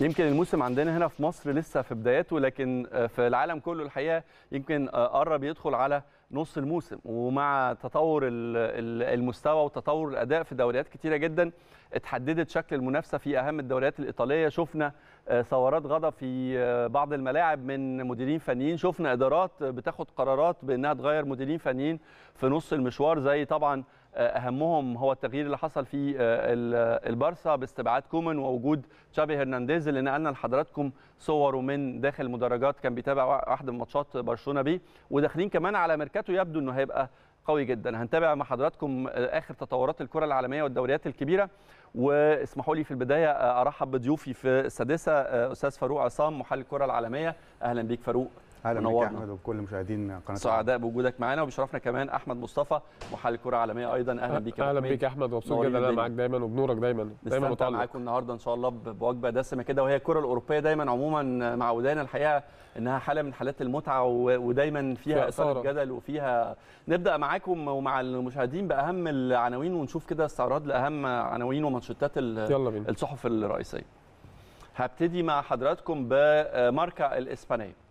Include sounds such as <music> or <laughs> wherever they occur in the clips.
يمكن الموسم عندنا هنا في مصر لسه في بداياته لكن آه، في العالم كله الحقيقه يمكن آه، قرب يدخل على نص الموسم ومع تطور المستوى وتطور الاداء في دوريات كتيره جدا اتحددت شكل المنافسه في اهم الدوريات الايطاليه شفنا آه، ثورات غضب في بعض الملاعب من مديرين فنيين شفنا ادارات بتاخد قرارات بانها تغير مديرين فنيين في نص المشوار زي طبعا آه، اهمهم هو التغيير اللي حصل في آه، البارسا باستبعاد كومن ووجود تشافي هرنانديز اللي نقلنا لحضراتكم صوره من داخل المدرجات كان بيتابع واحد من ماتشات برشلونه بيه وداخلين كمان على ميركاتو يبدو انه هيبقى قوي جدا هنتابع مع حضراتكم آه، اخر تطورات الكره العالميه والدوريات الكبيره واسمحوا لي في البدايه ارحب بضيوفي في السادسه استاذ فاروق عصام محلل الكره العالميه اهلا بيك فاروق اهلا بيك احمد وبكل مشاهدين قناه سعداء بوجودك معانا وبيشرفنا كمان احمد مصطفى محلل كره عالميه ايضا اهلا أه، بيك اهلا بيك يا احمد مبسوط جدا انا معاك دايما وبنورك دايما دايما متعلق معاكم النهارده ان شاء الله بوجبه دسمه كده وهي الكره الاوروبيه دايما عموما مع الحقيقه انها حاله من حالات المتعه ودايما فيها اثاره جدل وفيها نبدا معاكم ومع المشاهدين باهم العناوين ونشوف كده استعراض لاهم عناوين ومنشطات الصحف الرئيسيه هبتدي مع حضراتكم بماركا الاسبانيه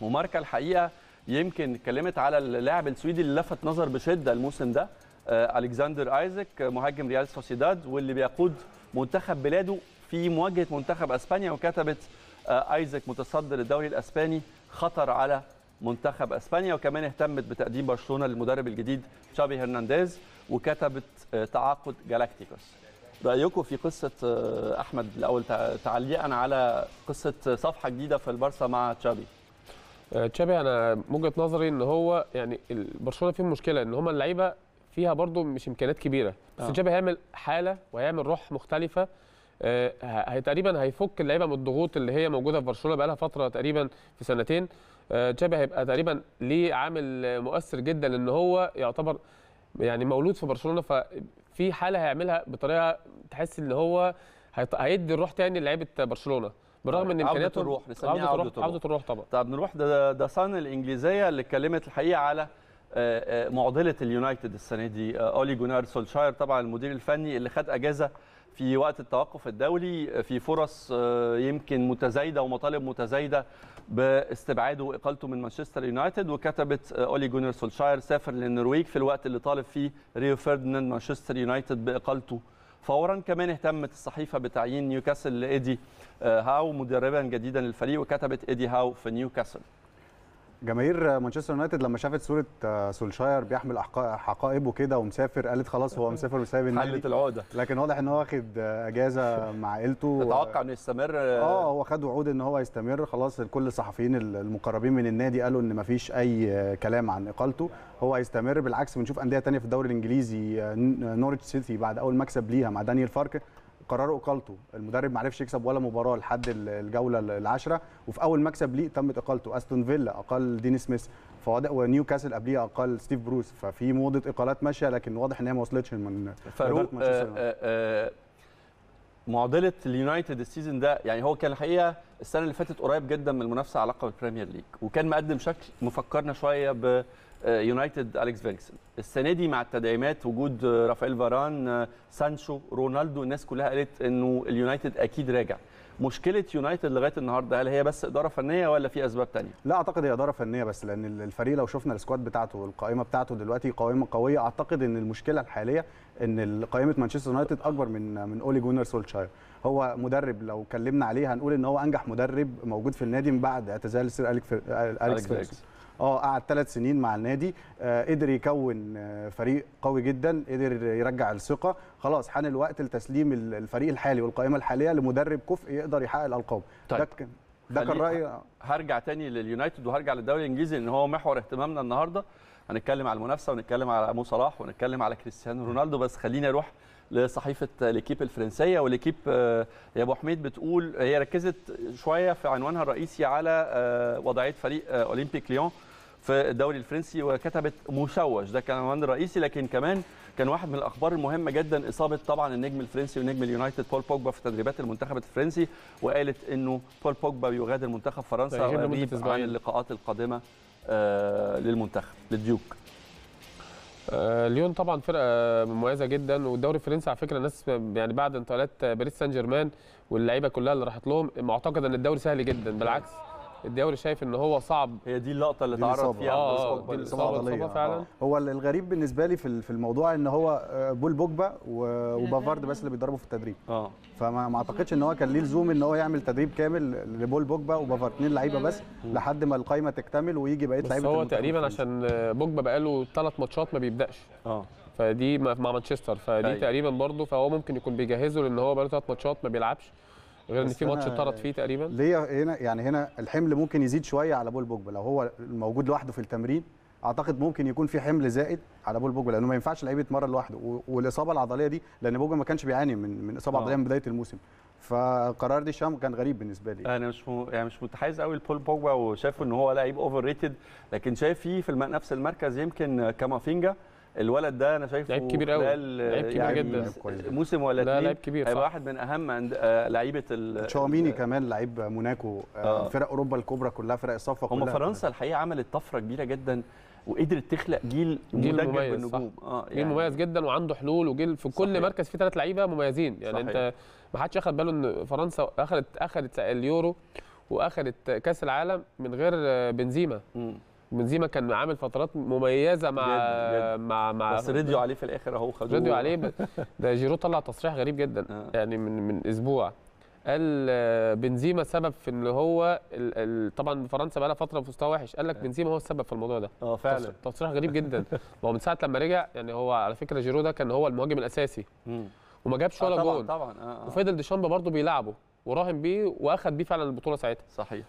وماركا الحقيقه يمكن اتكلمت على اللاعب السويدي اللي لفت نظر بشده الموسم ده آه، الكسندر ايزك آه، مهاجم ريال سوسيداد واللي بيقود منتخب بلاده في مواجهه منتخب اسبانيا وكتبت آه، ايزك متصدر الدوري الاسباني خطر على منتخب اسبانيا وكمان اهتمت بتقديم برشلونه للمدرب الجديد تشابي هرنانديز وكتبت تعاقد جالاكتيكوس رايكم في قصه احمد الاول تعليقا على قصه صفحه جديده في البارسا مع تشابي آه، تشابي انا وجهه نظري ان هو يعني برشلونه فيه مشكله ان هم اللعيبه فيها برضو مش امكانيات كبيره بس آه. تشابي هيعمل حاله وهيعمل روح مختلفه آه، هي تقريبا هيفك اللعيبه من الضغوط اللي هي موجوده في برشلونه بقى لها فتره تقريبا في سنتين آه، تشابي هيبقى تقريبا ليه عامل مؤثر جدا ان هو يعتبر يعني مولود في برشلونه ففي حاله هيعملها بطريقه تحس ان هو هيدي الروح تاني لعيبه برشلونه بالرغم ان امكانياته عوده الروح نسميها عوده الروح عوده الروح طبعا طب نروح ده ده صن الانجليزيه اللي اتكلمت الحقيقه على آه، آه، معضله اليونايتد السنه دي آه، اولي جونار سولشاير طبعا المدير الفني اللي خد اجازه في وقت التوقف الدولي في فرص يمكن متزايده ومطالب متزايده باستبعاده واقالته من مانشستر يونايتد وكتبت اولي جونر سولشاير سافر للنرويج في الوقت اللي طالب فيه ريو فيردناند مانشستر يونايتد باقالته فورا كمان اهتمت الصحيفة بتعيين نيوكاسل لإيدي آه، هاو مدربا جديدا للفريق وكتبت إيدي هاو في نيوكاسل جماهير مانشستر يونايتد لما شافت صوره آه، سولشاير بيحمل حقائبه كده ومسافر قالت خلاص هو مسافر وسايب النادي حلت العقده لكن واضح ان هو واخد آه، اجازه مع عيلته تتوقع انه يستمر اه هو خد وعود ان هو يستمر خلاص كل الصحفيين المقربين من النادي قالوا ان مفيش اي آه، كلام عن اقالته هو هيستمر بالعكس بنشوف انديه ثانيه في الدوري الانجليزي نورتش سيتي بعد اول مكسب ليها مع دانيال فارك قرار اقالته المدرب ما عرفش يكسب ولا مباراه لحد الجوله العاشره وفي اول مكسب ليه تمت اقالته استون فيلا اقال دين سميث فواضح ونيوكاسل قبليه اقال ستيف بروس ففي موضه اقالات ماشيه لكن واضح ان هي ما وصلتش من فاروق آه، آه، آه، معضله اليونايتد السيزون ده يعني هو كان الحقيقه السنه اللي فاتت قريب جدا من المنافسه على لقب البريمير ليج وكان مقدم شكل مفكرنا شويه ب آه، يونايتد اليكس فيرجسون السنه دي مع التدعيمات وجود آه، رافائيل فاران آه، سانشو رونالدو الناس كلها قالت انه اليونايتد اكيد راجع مشكله يونايتد لغايه النهارده هل هي بس اداره فنيه ولا في اسباب تانية لا اعتقد هي اداره فنيه بس لان الفريق لو شفنا السكواد بتاعته والقائمه بتاعته دلوقتي قائمه قويه اعتقد ان المشكله الحاليه ان قائمه مانشستر يونايتد اكبر من من اولي جونر سولشاير هو مدرب لو اتكلمنا عليه هنقول ان هو انجح مدرب موجود في النادي من بعد اعتزال سير اليكس فيرجسون اه قعد ثلاث سنين مع النادي آه قدر يكون آه، فريق قوي جدا قدر يرجع الثقه خلاص حان الوقت لتسليم الفريق الحالي والقائمه الحاليه لمدرب كفء يقدر يحقق الالقاب طيب. ده كان ده كان رايي هرجع تاني لليونايتد وهرجع للدوري الانجليزي ان هو محور اهتمامنا النهارده هنتكلم على المنافسه ونتكلم على مو صلاح ونتكلم على كريستيانو رونالدو بس خليني اروح لصحيفه ليكيب الفرنسيه والاكيب آه، يا ابو حميد بتقول هي ركزت شويه في عنوانها الرئيسي على آه، وضعيه فريق اولمبيك ليون في الدوري الفرنسي وكتبت مشوش ده كان عنوان رئيسي لكن كمان كان واحد من الاخبار المهمه جدا اصابه طبعا النجم الفرنسي ونجم اليونايتد بول بوجبا في تدريبات المنتخب الفرنسي وقالت انه بول بوجبا بيغادر منتخب فرنسا طيب، عن اللقاءات القادمه آه، للمنتخب للديوك آه، ليون طبعا فرقه مميزه جدا والدوري الفرنسي على فكره الناس يعني بعد انتقالات باريس سان جيرمان واللعيبه كلها اللي راحت لهم معتقد ان الدوري سهل جدا بالعكس الدوري شايف ان هو صعب هي دي اللقطه اللي تعرض فيها آه دي الاصابه فعلا آه. هو الغريب بالنسبه لي في الموضوع ان هو آه، بول بوجبا وبافارد بس اللي بيتدربوا في التدريب اه فما اعتقدش ان هو كان ليه لزوم ان هو يعمل تدريب كامل لبول بوجبا وبافارد اثنين لعيبه بس لحد ما القايمه تكتمل ويجي بقيه لعيبه هو تقريبا عشان بوجبا بقاله ثلاث ماتشات ما بيبداش اه فدي مع مانشستر فدي أي. أيوه. تقريبا برضه فهو ممكن يكون بيجهزه لان هو بقاله ثلاث ماتشات ما بيلعبش غير ان في ماتش اتطرد فيه تقريبا ليه هنا يعني هنا الحمل ممكن يزيد شويه على بول بوجبا لو هو موجود لوحده في التمرين اعتقد ممكن يكون في حمل زائد على بول بوجبا لانه ما ينفعش لعيب يتمرن لوحده والاصابه العضليه دي لان بوجبا ما كانش بيعاني من من اصابه آه. عضليه من بدايه الموسم فقرار دي شام كان غريب بالنسبه لي انا مش م... يعني مش متحيز قوي لبول بوجبا وشايفه ان هو لعيب اوفر ريتد لكن شايف فيه في الم... نفس المركز يمكن كامافينجا الولد ده انا شايفه لعيب كبير قوي لعيب كبير يعني جدا موسم ولا لا لعيب كبير هيبقى واحد من اهم عند آه، لعيبه تشاوميني كمان لعيب موناكو آه،, آه. فرق اوروبا الكبرى كلها فرق الصفه كلها هم فرنسا الحقيقه عملت طفره كبيره جدا وقدرت تخلق جيل جيل مميز بالنجوم اه يعني جيل مميز جدا وعنده حلول وجيل في كل صحيح. مركز فيه ثلاث لعيبه مميزين يعني صحيح. انت ما حدش اخد باله ان فرنسا اخذت اخذت اليورو واخذت كاس العالم من غير آه، بنزيما بنزيما كان عامل فترات مميزه مع جد جد. مع مع بس رضيوا عليه في الاخر اهو خدوه رضيوا عليه <laughs> ده جيرو طلع تصريح غريب جدا آه. يعني من من اسبوع قال آه، بنزيما سبب في ان هو ال ال طبعا فرنسا بقى لها فتره في مستوى وحش قال لك آه. بنزيما هو السبب في الموضوع ده اه فعلا تصريح غريب جدا <laughs> ما هو من ساعه لما رجع يعني هو على فكره جيرو ده كان هو المهاجم الاساسي وما جابش ولا آه طبعا جول طبعا طبعا آه،, آه. وفضل ديشامب برضه بيلعبه وراهن بيه واخد بيه فعلا البطوله ساعتها صحيح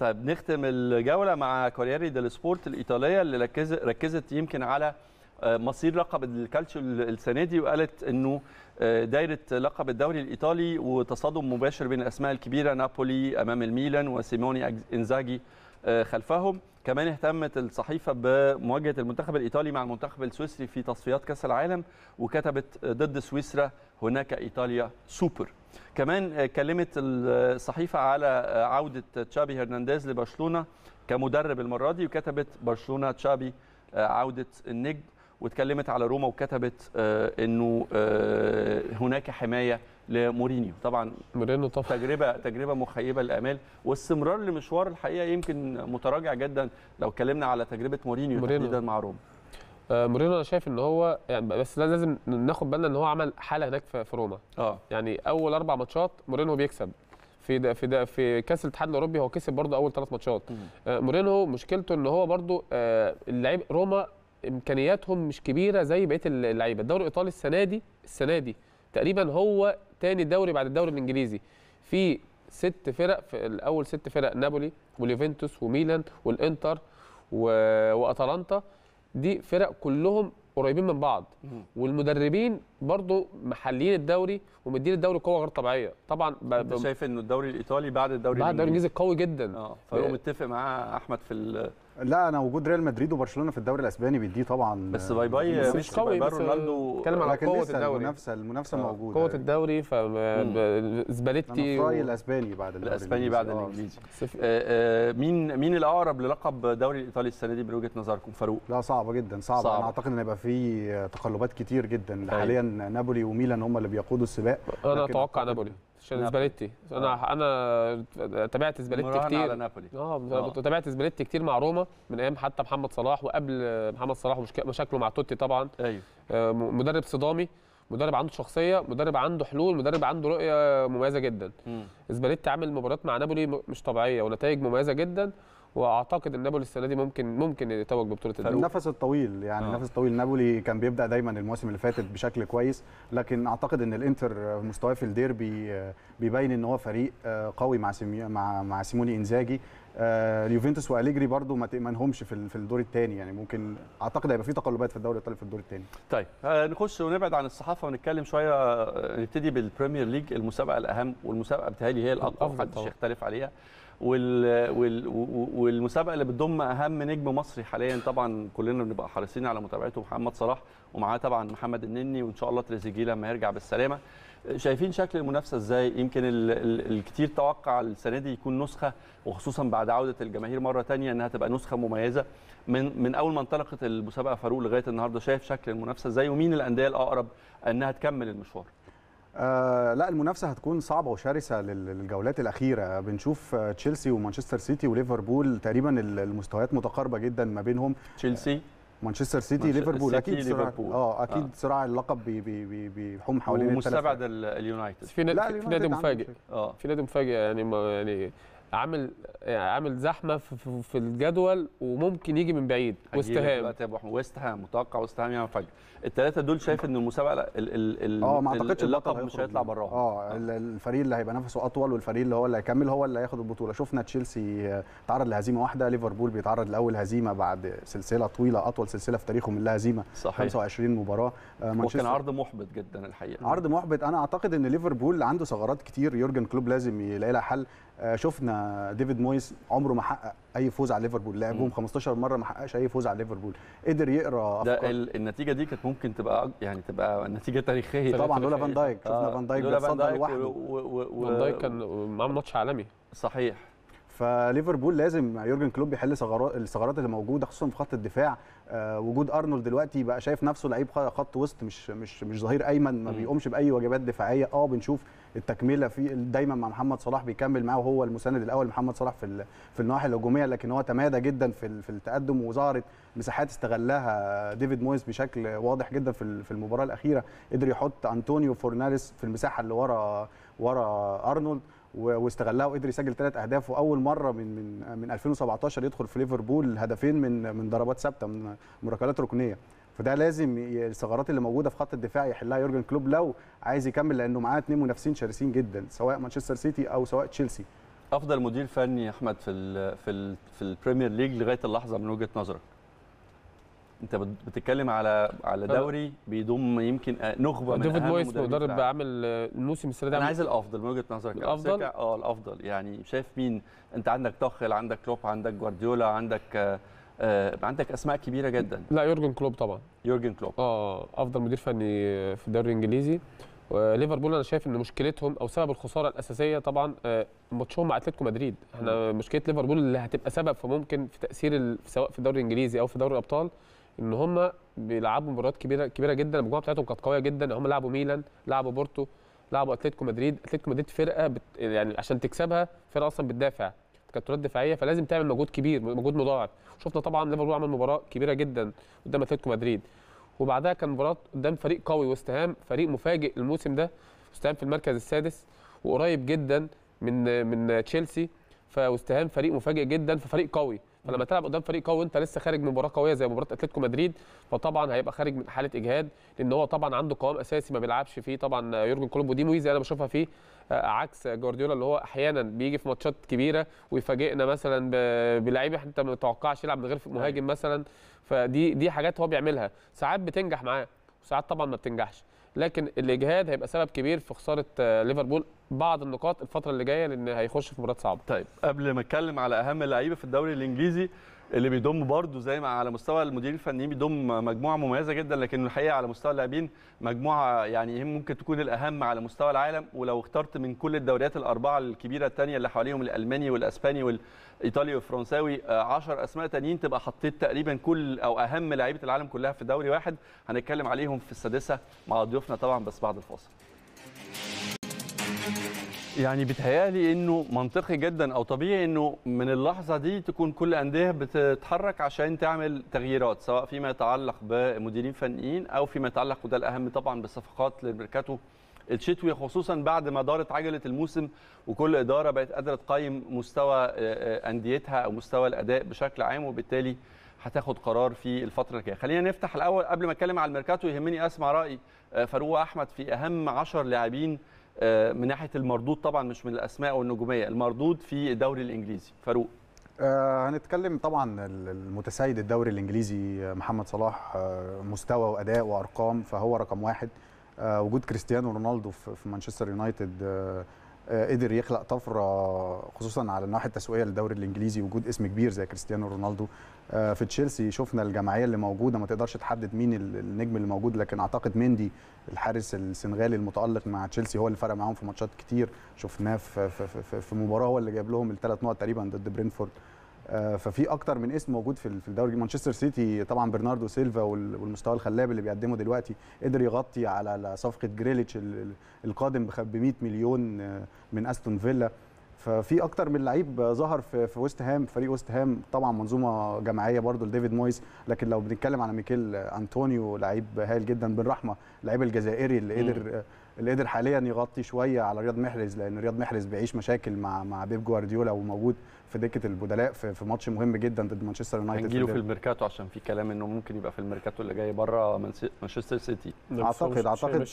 طيب نختم الجوله مع كوريري ديل سبورت الايطاليه اللي ركزت يمكن على آه، مصير لقب الكالتشيو السنه دي وقالت انه آه، دايره لقب الدوري الايطالي وتصادم مباشر بين الاسماء الكبيره نابولي امام الميلان وسيموني انزاجي آه، خلفهم كمان اهتمت الصحيفة بمواجهة المنتخب الإيطالي مع المنتخب السويسري في تصفيات كأس العالم وكتبت ضد سويسرا هناك إيطاليا سوبر كمان كلمت الصحيفة على عودة تشابي هرنانديز لبرشلونة كمدرب المرة دي وكتبت برشلونة تشابي آه، عودة النجم واتكلمت على روما وكتبت آه، انه هناك حمايه لمورينيو طبعا مورينيو طبعا تجربه تجربه مخيبه للامال واستمرار لمشوار الحقيقه يمكن متراجع جدا لو اتكلمنا على تجربه مورينيو تحديدا مع روما آه، مورينو انا شايف ان هو يعني بس لازم ناخد بالنا ان هو عمل حاله هناك في روما اه يعني اول اربع ماتشات مورينو بيكسب في ده في ده في كاس الاتحاد الاوروبي هو كسب برده اول ثلاث ماتشات آه، مورينيو مورينو مشكلته ان هو برده آه، اللعيب روما امكانياتهم مش كبيره زي بقيه اللعيبه الدوري الايطالي السنه دي السنه دي تقريبا هو تاني دوري بعد الدوري الانجليزي في ست فرق في الاول ست فرق نابولي واليوفنتوس وميلان والانتر و... واتلانتا دي فرق كلهم قريبين من بعض والمدربين برضو محليين الدوري ومدين الدوري قوه غير طبيعيه طبعا ب... انت شايف انه الدوري الايطالي بعد الدوري بعد الدوري الانجليزي قوي جدا اه فهو متفق مع احمد في لا انا وجود ريال مدريد وبرشلونه في الدوري الاسباني بيديه طبعا بس باي باي مش قوي بس رونالدو اتكلم على قوه الدوري المنافسه المنافسه آه، موجوده قوه الدوري ف زباليتي و... الاسباني بعد الدوري الاسباني بعد آه. الانجليزي آه، مين مين الاقرب للقب دوري الايطالي السنه دي من وجهه نظركم فاروق لا صعبه جدا صعبه صعب. انا اعتقد ان هيبقى في تقلبات كتير جدا طيب. حاليا نابولي وميلان هم اللي بيقودوا السباق انا اتوقع نابولي عشان سباليتي انا آه. انا تابعت سباليتي كتير على نابولي اه, آه. تابعت سباليتي كتير مع روما من ايام حتى محمد صلاح وقبل محمد صلاح مشاكله مع توتي طبعا ايوه آه، مدرب صدامي مدرب عنده شخصيه مدرب عنده حلول مدرب عنده رؤيه مميزه جدا سباليتي عامل مباريات مع نابولي مش طبيعيه ونتائج مميزه جدا واعتقد ان نابولي السنه دي ممكن ممكن يتوج ببطوله الدوري النفس الطويل يعني آه. النفس الطويل نابولي كان بيبدا دايما المواسم اللي فاتت بشكل كويس لكن اعتقد ان الانتر مستواه في الديربي آه، بيبين ان هو فريق آه، قوي مع سيمي مع مع سيموني انزاجي آه، اليوفنتوس واليجري برضو ما تامنهمش في في الدور الثاني يعني ممكن اعتقد هيبقى في تقلبات في الدوري الايطالي في الدور الثاني طيب نخش ونبعد عن الصحافه ونتكلم شويه نبتدي بالبريمير ليج المسابقه الاهم والمسابقه بتهيألي هي الاقوى محدش يختلف عليها وال... وال... والمسابقه اللي بتضم اهم نجم مصري حاليا طبعا كلنا بنبقى حريصين على متابعته محمد صلاح ومعاه طبعا محمد النني وان شاء الله تريزيجيه لما يرجع بالسلامه شايفين شكل المنافسه ازاي يمكن ال... ال... الكتير توقع السنه دي يكون نسخه وخصوصا بعد عوده الجماهير مره ثانيه انها تبقى نسخه مميزه من من اول ما انطلقت المسابقه فاروق لغايه النهارده شايف شكل المنافسه ازاي ومين الانديه الاقرب انها تكمل المشوار آه لا المنافسه هتكون صعبه وشرسه للجولات الاخيره بنشوف آه، تشيلسي ومانشستر سيتي وليفربول تقريبا المستويات متقاربه جدا ما بينهم تشيلسي آه، مانشستر سيتي ليفربول اكيد صراع آه،, اه اكيد آه. صراع اللقب بيحوم بي بي بيحوم حوالين ومستبعد اليونايتد في نادي مفاجئ اه في نادي مفاجئ يعني يعني عامل يعني عامل زحمه في الجدول وممكن يجي من بعيد ويست هام دلوقتي يا ابو احمد ويست هام متوقع ويست هام يعمل فجر الثلاثه دول شايف ان المسابقه اه ما اعتقدش اللقب مش هيطلع براهم اه الفريق اللي هيبقى نفسه اطول والفريق اللي هو اللي هيكمل هو اللي هياخد البطوله شفنا تشيلسي آه، تعرض لهزيمه واحده ليفربول بيتعرض لاول هزيمه بعد سلسله طويله اطول سلسله في تاريخه من لا هزيمه صحيح. 25 مباراه وكان آه، عرض محبط جدا الحقيقه عرض محبط انا اعتقد ان ليفربول عنده ثغرات كتير يورجن كلوب لازم يلاقي لها حل آه، شفنا ديفيد مويس عمره ما حقق اي فوز على ليفربول لعبهم 15 مره ما حققش اي فوز على ليفربول قدر يقرا ده أفكار. النتيجه دي كانت ممكن تبقى يعني تبقى نتيجه تاريخيه طبعا لولا فان دايك آه. شفنا فان دايك لولا فان فان دايك كان معاه ماتش عالمي صحيح فليفربول لازم يورجن كلوب يحل الثغرات اللي موجوده خصوصا في خط الدفاع آه وجود ارنولد دلوقتي بقى شايف نفسه لعيب خط وسط مش مش مش ظهير ايمن ما بيقومش باي واجبات دفاعيه اه بنشوف التكمله في دايما مع محمد صلاح بيكمل معاه وهو المساند الاول محمد صلاح في في النواحي الهجوميه لكن هو تمادى جدا في في التقدم وظهرت مساحات استغلها ديفيد مويس بشكل واضح جدا في في المباراه الاخيره قدر يحط انطونيو فورناليس في المساحه اللي ورا ورا ارنولد واستغلها وقدر يسجل ثلاث اهداف واول مره من من من 2017 يدخل في ليفربول هدفين من من ضربات ثابته من ركلات ركنيه فده لازم الثغرات اللي موجوده في خط الدفاع يحلها يورجن كلوب لو عايز يكمل لانه معاه اثنين منافسين شرسين جدا سواء مانشستر سيتي او سواء تشيلسي افضل مدير فني يا احمد في الـ في الـ في البريمير ليج لغايه اللحظه من وجهه نظرك انت بتتكلم على على دوري بيضم يمكن آه، نخبه من ديفيد مويس مدرب عامل آه، الموسم السنه انا عايز الافضل من وجهه نظرك الافضل اه الافضل يعني شايف مين انت عندك توخل عندك كلوب عندك جوارديولا عندك آه،, آه عندك اسماء كبيره جدا لا يورجن كلوب طبعا يورجن كلوب اه افضل مدير فني في الدوري الانجليزي ليفربول انا شايف ان مشكلتهم او سبب الخساره الاساسيه طبعا ماتشهم مع اتلتيكو مدريد احنا مشكله ليفربول اللي هتبقى سبب فممكن في تاثير سواء في الدوري الانجليزي او في دوري الابطال ان هم بيلعبوا مباريات كبيره كبيره جدا المجموعه بتاعتهم كانت قويه جدا هم لعبوا ميلان لعبوا بورتو لعبوا اتلتيكو مدريد اتلتيكو مدريد فرقه بت... يعني عشان تكسبها فرقه اصلا بتدافع تكتلات دفاعيه فلازم تعمل مجهود كبير مجهود مضاعف شفنا طبعا ليفربول عمل مباراه كبيره جدا قدام اتلتيكو مدريد وبعدها كان مباراه قدام فريق قوي واستهام فريق مفاجئ الموسم ده واستهام في المركز السادس وقريب جدا من من تشيلسي فاستهام فريق مفاجئ جدا ففريق قوي فلما تلعب قدام فريق قوي وانت لسه خارج من مباراه قويه زي مباراه اتلتيكو مدريد فطبعا هيبقى خارج من حاله اجهاد لان هو طبعا عنده قوام اساسي ما بيلعبش فيه طبعا يورجن كلوب ودي ميزه انا بشوفها فيه آه، عكس جوارديولا اللي هو احيانا بيجي في ماتشات كبيره ويفاجئنا مثلا بلعيب انت ما تتوقعش يلعب من غير مهاجم أيوة. مثلا فدي دي حاجات هو بيعملها ساعات بتنجح معاه وساعات طبعا ما بتنجحش لكن الاجهاد هيبقى سبب كبير في خساره آه، ليفربول بعض النقاط الفتره اللي جايه لان هيخش في مباراه صعبه. طيب قبل ما اتكلم على اهم اللعيبه في الدوري الانجليزي اللي بيضم برضه زي ما على مستوى المديرين الفنيين بيضم مجموعه مميزه جدا لكن الحقيقه على مستوى اللاعبين مجموعه يعني إيه، ممكن تكون الاهم على مستوى العالم ولو اخترت من كل الدوريات الاربعه الكبيره الثانيه اللي حواليهم الالماني والاسباني والايطالي والفرنساوي 10 آه، اسماء تانيين تبقى حطيت تقريبا كل او اهم لعيبه العالم كلها في دوري واحد هنتكلم عليهم في السادسه مع ضيوفنا طبعا بس بعد الفاصل. يعني بتهيألي انه منطقي جدا او طبيعي انه من اللحظه دي تكون كل انديه بتتحرك عشان تعمل تغييرات سواء فيما يتعلق بمديرين فنيين او فيما يتعلق وده الاهم طبعا بالصفقات للميركاتو الشتوي خصوصا بعد ما دارت عجله الموسم وكل اداره بقت قادره تقيم مستوى آه، آه، انديتها او مستوى الاداء بشكل عام وبالتالي هتاخد قرار في الفتره الجايه خلينا نفتح الاول قبل ما اتكلم على الميركاتو يهمني اسمع راي آه، فاروق احمد في اهم 10 لاعبين آه، من ناحيه المردود طبعا مش من الاسماء والنجوميه المردود في الدوري الانجليزي فاروق آه، هنتكلم طبعا المتسيد الدوري الانجليزي آه، محمد صلاح مستوى واداء وارقام فهو رقم واحد وجود كريستيانو رونالدو في مانشستر يونايتد آه، قدر يخلق طفره خصوصا على الناحيه التسويقيه للدوري الانجليزي وجود اسم كبير زي كريستيانو رونالدو آه، في تشيلسي شفنا الجمعيه اللي موجوده ما تقدرش تحدد مين النجم اللي موجود لكن اعتقد مندي الحارس السنغالي المتالق مع تشيلسي هو اللي فرق معاهم في ماتشات كتير شفناه في, في, في, في مباراه هو اللي جاب لهم الثلاث نقط تقريبا ضد برينفورد آه، ففي اكتر من اسم موجود في الدوري مانشستر سيتي طبعا برناردو سيلفا والمستوى الخلاب اللي بيقدمه دلوقتي قدر يغطي على صفقه جريليتش القادم ب 100 مليون آه، من استون فيلا ففي اكتر من لعيب ظهر في في ويست هام فريق ويست هام طبعا منظومه جماعيه برضو لديفيد مويس لكن لو بنتكلم على ميكيل انطونيو لعيب هايل جدا بالرحمه اللعيب الجزائري اللي قدر اللي قدر حاليا يغطي شويه على رياض محرز لان رياض محرز بيعيش مشاكل مع مع بيب جوارديولا وموجود في دكه البدلاء في, في ماتش مهم جدا ضد مانشستر يونايتد هنجيله في, في الميركاتو عشان في كلام انه ممكن يبقى في الميركاتو اللي جاي بره مانشستر سيتي اعتقد اعتقد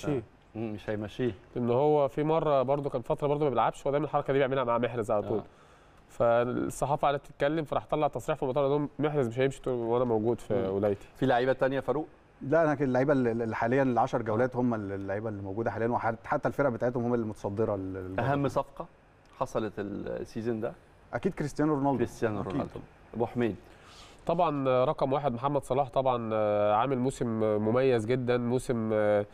مش هيمشيه ان هو في مره برده كان فتره برده ما بيلعبش هو دايما الحركه دي بيعملها مع محرز على آه. طول آه. فالصحافه قعدت تتكلم فراح طلع تصريح في المطار قال محرز مش هيمشي وانا موجود في ولايتي في لعيبه ثانيه فاروق لا انا اللعيبه اللي حاليا ال 10 جولات هم اللعيبه اللي موجوده حاليا وحتى الفرقه بتاعتهم هم اللي متصدره اهم صفقه حصلت السيزون ده اكيد كريستيانو رونالدو كريستيانو رونالدو ابو حميد طبعا رقم واحد محمد صلاح طبعا آه، عامل موسم آه، مميز جدا موسم آه،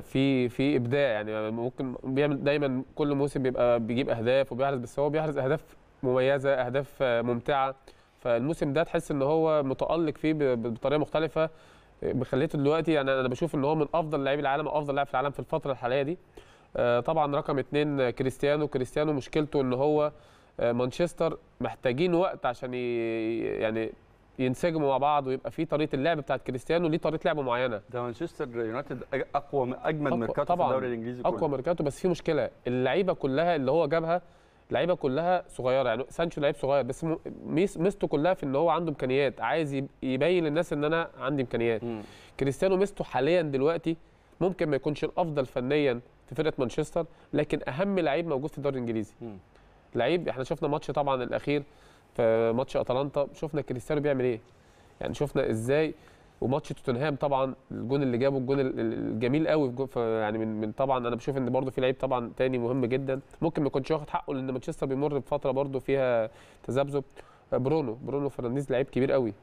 في في ابداع يعني،, يعني ممكن بيعمل دايما كل موسم بيبقى بيجيب اهداف وبيحرز بس هو بيحرز اهداف مميزه اهداف ممتعه فالموسم ده تحس ان هو متالق فيه بطريقه مختلفه مخليته دلوقتي يعني انا بشوف ان هو من افضل لاعبي العالم او افضل لاعب في العالم في الفتره الحاليه دي طبعا رقم اثنين كريستيانو كريستيانو مشكلته ان هو آه، مانشستر محتاجين وقت عشان يعني ينسجموا مع بعض ويبقى في طريقه اللعب بتاعت كريستيانو ليه طريقه لعب معينه ده مانشستر يونايتد اقوى اجمل ميركاتو في الدوري الانجليزي كله اقوى ميركاتو بس في مشكله اللعيبه كلها اللي هو جابها لعيبه كلها صغيره يعني سانشو لعيب صغير بس ميزته كلها في ان هو عنده امكانيات عايز يبين للناس ان انا عندي امكانيات كريستيانو ميزته حاليا دلوقتي ممكن ما يكونش الافضل فنيا في فرقه مانشستر لكن اهم لعيب موجود في الدوري الانجليزي لعيب احنا شفنا ماتش طبعا الاخير في ماتش اتلانتا شفنا كريستيانو بيعمل ايه يعني شفنا ازاي وماتش توتنهام طبعا الجون اللي جابه الجون الجميل قوي يعني من من طبعا انا بشوف ان برده في لعيب طبعا تاني مهم جدا ممكن ما يكونش واخد حقه لان مانشستر بيمر بفتره برده فيها تذبذب برونو برونو فرنانديز لعيب كبير قوي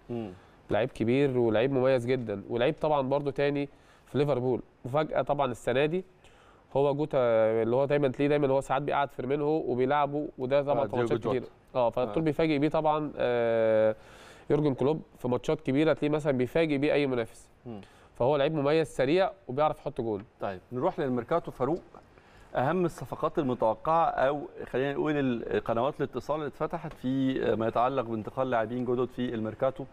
لعيب كبير ولعيب مميز جدا ولعيب طبعا برده تاني في ليفربول مفاجاه طبعا السنه دي هو جوتا اللي هو دايما تلاقيه دايما هو ساعات بيقعد فيرمينهو وبيلعبه وده طبعا في ماتشات كتير اه فالطول آه. بيفاجئ بيه طبعا آه يورجن كلوب في ماتشات كبيره تلاقيه مثلا بيفاجئ بيه اي منافس م. فهو لعيب مميز سريع وبيعرف يحط جول طيب نروح للميركاتو فاروق اهم الصفقات المتوقعه او خلينا نقول قنوات الاتصال اللي اتفتحت في آه، ما يتعلق بانتقال لاعبين جدد في الميركاتو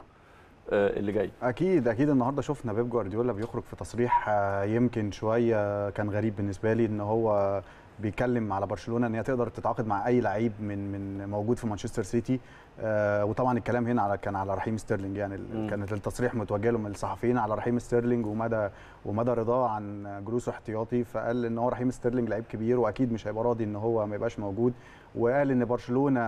آه، اللي جاي اكيد اكيد النهارده شفنا بيب جوارديولا بيخرج في تصريح آه، يمكن شويه كان غريب بالنسبه لي ان هو بيتكلم على برشلونه ان هي تقدر تتعاقد مع اي لعيب من من موجود في مانشستر سيتي آه وطبعا الكلام هنا على كان على رحيم ستيرلينج يعني كانت التصريح متوجه له من الصحفيين على رحيم ستيرلينج ومدى ومدى رضاه عن جلوسه احتياطي فقال ان هو رحيم ستيرلينج لعيب كبير واكيد مش هيبقى راضي ان هو ما يبقاش موجود وقال ان برشلونه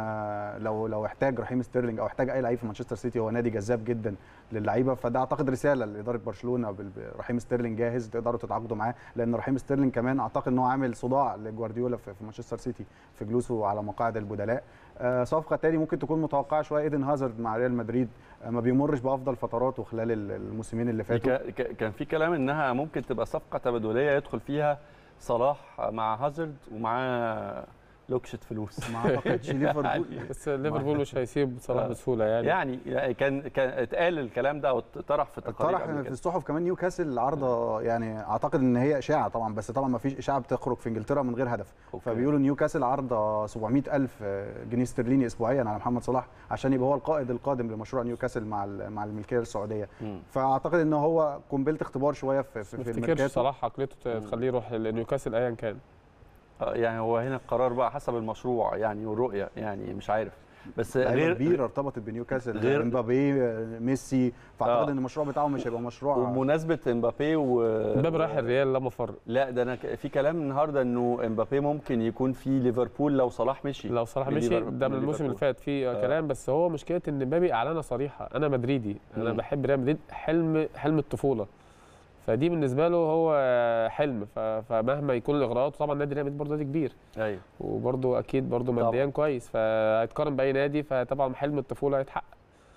لو لو احتاج رحيم ستيرلينج او احتاج اي لعيب في مانشستر سيتي هو نادي جذاب جدا للعيبه فده اعتقد رساله لاداره برشلونه رحيم ستيرلينج جاهز تقدروا تتعاقدوا معاه لان رحيم ستيرلينج كمان اعتقد ان هو عامل صداع لجوارديولا في مانشستر سيتي في جلوسه على مقاعد البدلاء آه، صفقه تاني ممكن تكون متوقعه شويه ايدن هازارد مع ريال مدريد آه، ما بيمرش بافضل فتراته خلال الموسمين اللي فاتوا كان في كلام انها ممكن تبقى صفقه تبادليه يدخل فيها صلاح مع هازارد ومعاه لوكشه فلوس ما اعتقدش ليفربول <laughs> يعني بس ليفربول مش هيسيب صلاح آه. بسهوله يعني يعني كان كان اتقال الكلام ده واتطرح في التقارير اتطرح في الصحف كمان نيوكاسل العارضه يعني اعتقد ان هي اشاعه طبعا بس طبعا ما فيش اشاعه بتخرج في انجلترا من غير هدف أوكي. فبيقولوا نيوكاسل عارضه 700000 جنيه استرليني اسبوعيا على محمد صلاح عشان يبقى هو القائد القادم لمشروع نيوكاسل مع مع الملكيه السعوديه فاعتقد ان هو قنبله اختبار شويه في في, في صلاح عقليته تخليه يروح لنيوكاسل ايا كان آه، يعني هو هنا القرار بقى حسب المشروع يعني والرؤيه يعني مش عارف بس غير كبير ارتبطت بنيوكاسل غير امبابي ميسي فاعتقد آه. ان المشروع بتاعهم مش هيبقى مشروع ومناسبه امبابي و امبابي رايح الريال لا مفر لا ده انا في كلام النهارده انه امبابي ممكن يكون في ليفربول لو صلاح مشي لو صلاح مشي ده من الموسم اللي فات في آه. كلام بس هو مشكله ان امبابي اعلانه صريحه انا مدريدي انا م. بحب ريال مدريد حلم حلم الطفوله فدي بالنسبه له هو حلم فمهما يكون الاغراءات طبعا نادي ريال مدريد برضه نادي كبير ايوه وبرضه اكيد برضه ماديا كويس فهيتقارن باي نادي فطبعا حلم الطفوله هيتحقق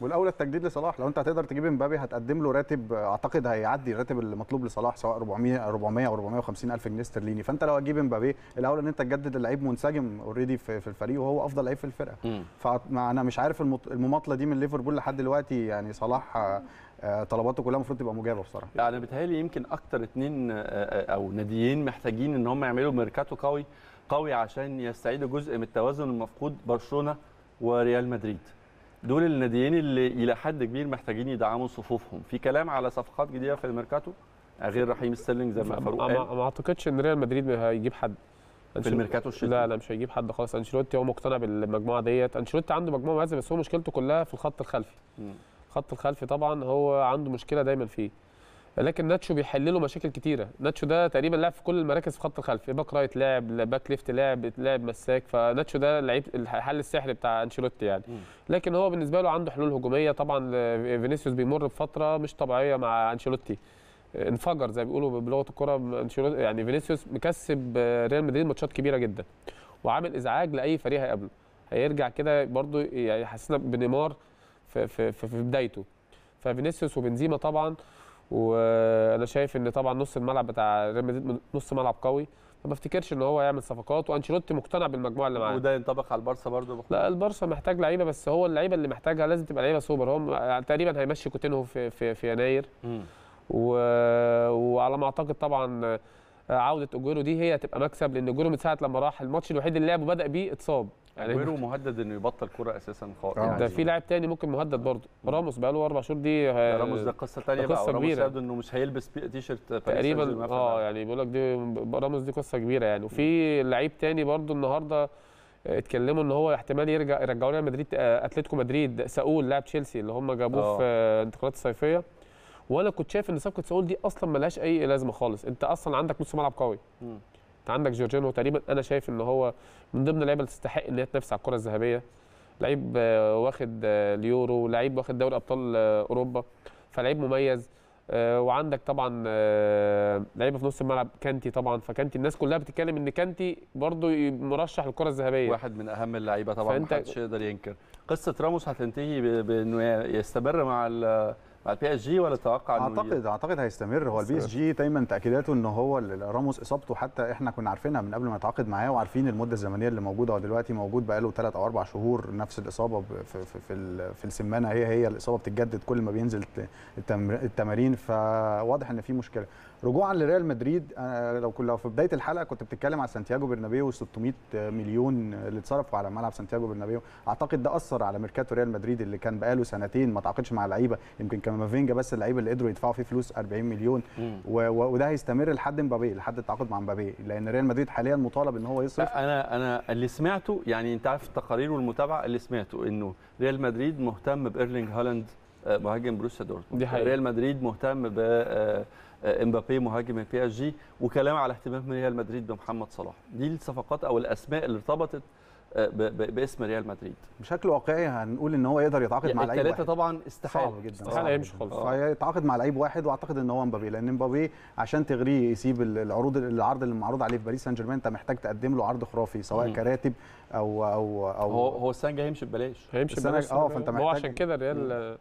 والاولى التجديد لصلاح لو انت هتقدر تجيب امبابي هتقدم له راتب اعتقد هيعدي الراتب المطلوب لصلاح سواء 400 400 او 450 الف جنيه استرليني فانت لو هتجيب امبابي الاولى ان انت تجدد اللعيب منسجم اوريدي في, في الفريق وهو افضل لعيب في الفرقه فانا مش عارف المماطله دي من ليفربول لحد دلوقتي يعني صلاح آه، طلباته كلها المفروض تبقى مجابه بصراحه لا انا يعني بتهيألي يمكن اكتر اثنين آه، آه، او ناديين محتاجين ان هم يعملوا ميركاتو قوي قوي عشان يستعيدوا جزء من التوازن المفقود برشلونه وريال مدريد دول الناديين اللي الى حد كبير محتاجين يدعموا صفوفهم في كلام على صفقات جديده في الميركاتو غير رحيم ستيرلينج زي ما فاروق قال ما اعتقدش ان ريال مدريد هيجيب حد في الميركاتو الشتوي لا لا مش هيجيب حد خالص انشيلوتي هو مقتنع بالمجموعه ديت انشيلوتي عنده مجموعه مميزه بس هو مشكلته كلها في الخط الخلفي الخط الخلفي طبعا هو عنده مشكله دايما فيه لكن ناتشو بيحل له مشاكل كتيره ناتشو ده تقريبا لعب في كل المراكز في الخط الخلفي باك رايت لعب باك ليفت لعب لعب مساك فناتشو ده لعيب الحل السحري بتاع انشيلوتي يعني لكن هو بالنسبه له عنده حلول هجوميه طبعا فينيسيوس بيمر بفتره مش طبيعيه مع انشيلوتي انفجر زي بيقولوا بلغه الكره يعني فينيسيوس مكسب ريال مدريد ماتشات كبيره جدا وعامل ازعاج لاي فريق هيقابله هيرجع كده برده يعني حسينا بنيمار في, في, في, في بدايته ففينيسيوس وبنزيما طبعا وانا شايف ان طبعا نص الملعب بتاع ريال مدريد نص ملعب قوي ما افتكرش ان هو يعمل صفقات وانشيلوتي مقتنع بالمجموعه اللي معاه وده ينطبق على البارسا برضه بخلص. لا البارسا محتاج لعيبه بس هو اللعيبه اللي محتاجها لازم تبقى لعيبه سوبر هو تقريبا هيمشي كوتينهو في في, في يناير و... وعلى ما اعتقد طبعا عوده اجورو دي هي هتبقى مكسب لان اجورو من ساعه لما راح الماتش الوحيد اللي لعبه بدا بيه اتصاب اجويرو مهدد انه يبطل كوره اساسا خالص يعني ده في يعني. لاعب تاني ممكن مهدد برضه راموس بقى له اربع شهور دي آه، راموس ده قصه ثانيه بقى قصة راموس يبدو انه مش هيلبس تيشرت تقريبا اه يعني بيقول لك دي راموس دي قصه كبيره يعني وفي لعيب تاني برضه النهارده آه، اتكلموا ان هو احتمال يرجع يرجعوا ريال مدريد اتلتيكو مدريد ساول لاعب تشيلسي اللي هم جابوه أوه. في الانتقالات الصيفيه وانا كنت شايف ان صفقه ساول دي اصلا ملهاش اي لازمه خالص انت اصلا عندك نص ملعب قوي م. عندك جورجينو تقريبا انا شايف ان هو من ضمن اللعيبه اللي تستحق ان هي تنافس على الكره الذهبيه لعيب آه، واخد آه، اليورو لعيب واخد دوري ابطال آه، اوروبا فلعيب مميز وعندك طبعا لعيبه في نص الملعب كانتي طبعا فكانتي الناس كلها بتتكلم ان كانتي برضو مرشح للكره الذهبيه واحد من اهم اللعيبه طبعا محدش يقدر ينكر قصه راموس هتنتهي بانه يستمر مع مع البي اس جي ولا تتوقع انه اعتقد اعتقد هيستمر هو البي اس جي دايما تاكيداته ان هو راموس اصابته حتى احنا كنا عارفينها من قبل ما يتعاقد معاه وعارفين المده الزمنيه اللي موجوده دلوقتي موجود بقى له ثلاث او اربع شهور نفس الاصابه في في في, في السمانه هي هي الاصابه بتتجدد كل ما بينزل التمارين فواضح ان في مشكله رجوعا لريال مدريد أنا آه، لو كنا في بدايه الحلقه كنت بتتكلم على سانتياغو برنابيو و 600 مليون اللي اتصرفوا على ملعب سانتياغو برنابيو اعتقد ده اثر على ميركاتو ريال مدريد اللي كان بقاله سنتين ما تعاقدش مع لعيبه يمكن كان مافينجا بس اللعيبه اللي قدروا يدفعوا فيه فلوس 40 مليون وده هيستمر لحد مبابي لحد التعاقد مع مبابي لان ريال مدريد حاليا مطالب ان هو يصرف انا انا اللي سمعته يعني انت عارف التقارير والمتابعه اللي سمعته انه ريال مدريد مهتم بايرلينج هالاند آه، مهاجم بروسيا دورتموند ريال مدريد مهتم ب آه، آه، امبابي مهاجم بي اس جي وكلام على اهتمام ريال مدريد بمحمد صلاح دي الصفقات او الاسماء اللي ارتبطت آه، باسم ريال مدريد بشكل واقعي هنقول ان هو يقدر يتعاقد يعني مع لعيب واحد طبعا استحاله جدا استحاله يمشي خالص يتعاقد مع لعيب واحد واعتقد ان هو امبابي لان امبابي عشان تغريه يسيب العروض العرض اللي معروض عليه في باريس سان جيرمان انت محتاج تقدم له عرض خرافي سواء مم. كراتب او او او هو هو السنه الجايه هيمشي ببلاش هيمشي ببلاش اه فانت محتاج هو عشان كده الريال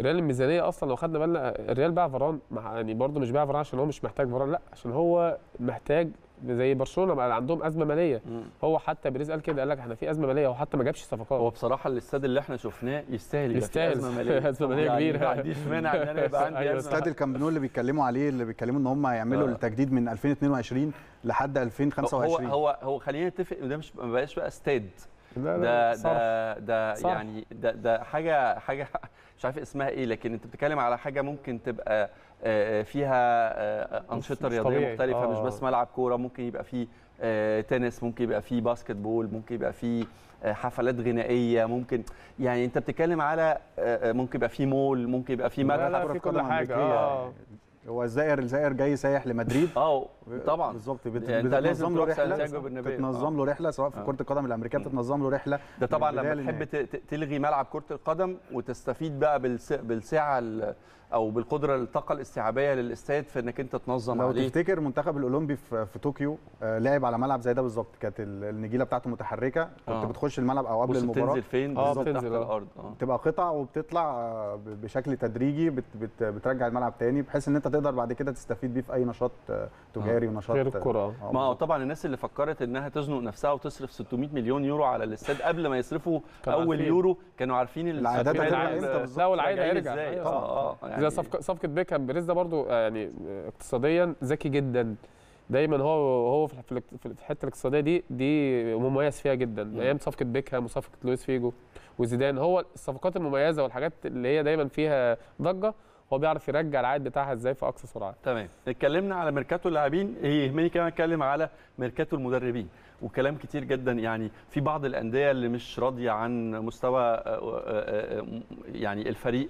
ريال الميزانيه اصلا لو خدنا بالنا الريال باع فران يعني برده مش باع فران عشان هو مش محتاج فران لا عشان هو محتاج زي برشلونه بقى عندهم ازمه ماليه مم. هو حتى بيريز قال كده قال لك احنا في ازمه ماليه هو حتى ما جابش صفقات هو بصراحه الاستاد اللي احنا شفناه يستاهل يبقى ازمه ماليه <laughs> ازمه ماليه يعني كبيره ما عنديش مانع ان انا يبقى <laughs> عندي أيوة استاد الكامبنو اللي بيتكلموا عليه اللي بيتكلموا ان هم هيعملوا آه. التجديد من 2022 لحد 2025 هو هو هو خلينا نتفق ده مش ما بقاش بقى استاد ده ده ده, ده يعني ده, ده حاجه حاجه <laughs> مش عارف اسمها ايه لكن انت بتتكلم على حاجه ممكن تبقى آه، آه، فيها انشطه رياضيه مختلفه آه. مش بس آه. ملعب كوره ممكن يبقى فيه تنس ممكن يبقى فيه باسكت بول ممكن يبقى فيه حفلات غنائيه ممكن يعني انت بتتكلم على ممكن يبقى فيه مول ممكن يبقى فيه ملعب كره قدم امريكيه آه. هو الزائر الزائر جاي سايح لمدريد اه طبعا بالظبط يعني انت لازم له رحله بتنظم له رحله سواء في اه. كره القدم الامريكيه بتنظم له رحله ده طبعا لما تحب تلغي ملعب كره القدم وتستفيد بقى بالسعه او بالقدره الطاقه الاستيعابيه للاستاد في انك انت تنظم لو عليه لو تفتكر منتخب الاولمبي في, في طوكيو آه لعب على ملعب زي ده بالظبط كانت النجيله بتاعته متحركه كنت آه. بتخش الملعب او قبل المباراه بتنزل فين اه بتنزل تحت آه. الارض آه. بتبقى قطع وبتطلع آه، بشكل تدريجي بت بت بترجع الملعب تاني بحيث ان انت تقدر بعد كده تستفيد بيه في اي نشاط آه، تجاري آه. ونشاط غير الكره آه. ما هو طبعا الناس اللي فكرت انها تزنق نفسها وتصرف 600 مليون يورو على الاستاد قبل ما يصرفوا اول عارفين. يورو كانوا عارفين العائدات هترجع يعني امتى بالظبط لا والعائد هيرجع ازاي أيوة، اه اه يعني زي صفقه صفقه بيكهام بيريز ده برده آه، يعني آه، اقتصاديا ذكي جدا دايما هو هو في الحته الاقتصاديه دي دي مميز فيها جدا ايام صفقه بيكهام وصفقه لويس فيجو وزيدان هو الصفقات المميزه والحاجات اللي هي دايما فيها ضجه هو بيعرف يرجع العائد بتاعها ازاي في اقصى سرعه تمام اتكلمنا على ميركاتو اللاعبين يهمني إيه، كمان اتكلم على ميركاتو المدربين وكلام كتير جدا يعني في بعض الانديه اللي مش راضيه عن مستوى آه، آه، آه، يعني الفريق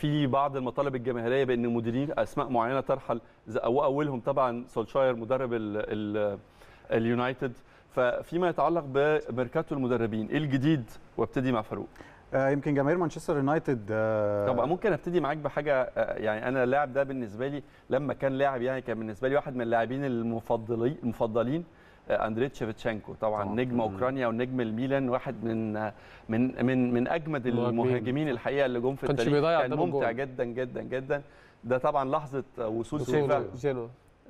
في بعض المطالب الجماهيريه بان مديرين اسماء معينه ترحل واولهم طبعا سولشاير مدرب اليونايتد ففيما يتعلق بميركاتو المدربين ايه الجديد وابتدي مع فاروق آه، يمكن جماهير مانشستر يونايتد آه، طب ممكن ابتدي معاك بحاجه آه، يعني انا اللاعب ده بالنسبه لي لما كان لاعب يعني كان بالنسبه لي واحد من اللاعبين المفضلين المفضلين اندريت شيفتشانكو طبعا أوه. نجم اوكرانيا ونجم الميلان واحد من من من من اجمد المهاجمين الحقيقه اللي جم في التاريخ كان ممتع جدا جدا جدا ده طبعا لحظه وصول سيفا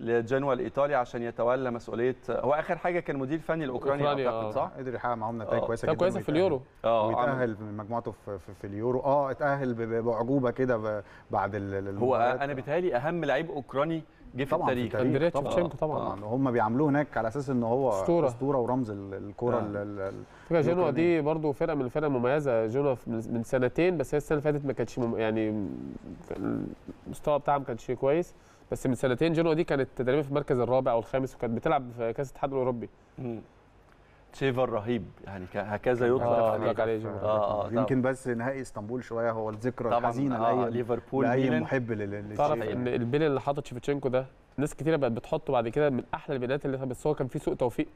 لجنوا الايطالي عشان يتولى مسؤوليه هو اخر حاجه كان مدير فني لاوكرانيا اعتقد آه. صح؟ قدر يحقق معاهم نتائج آه. كويسه جدا كويسه في اليورو اه ويتاهل من مجموعته في, في, في اليورو اه اتاهل باعجوبه كده بعد هو انا بيتهيألي اهم لعيب اوكراني جه في التاريخ اندريا شيفشينكو طبعا طبعا, آه، هم بيعاملوه هناك على اساس ان هو اسطوره اسطوره ورمز الكوره فكره جنوا دي برضو فرقه من الفرق المميزه جنوا من سنتين بس هي السنه اللي فاتت ما كانتش يعني المستوى بتاعها ما كانش كويس بس من سنتين جنوا دي كانت تقريبا في المركز الرابع او الخامس وكانت بتلعب في كاس الاتحاد الاوروبي تشيفر رهيب يعني هكذا يطلق آه, آه، عليه آه آه يمكن بس نهائي اسطنبول شويه هو الذكرى الحزينه آه لأي ليفربول لاي محب لل تعرف ان البيل اللي حاطط تشيفتشينكو ده ناس كتيره بقت بتحطه بعد كده من احلى البيلات اللي بس هو كان فيه سوء توفيق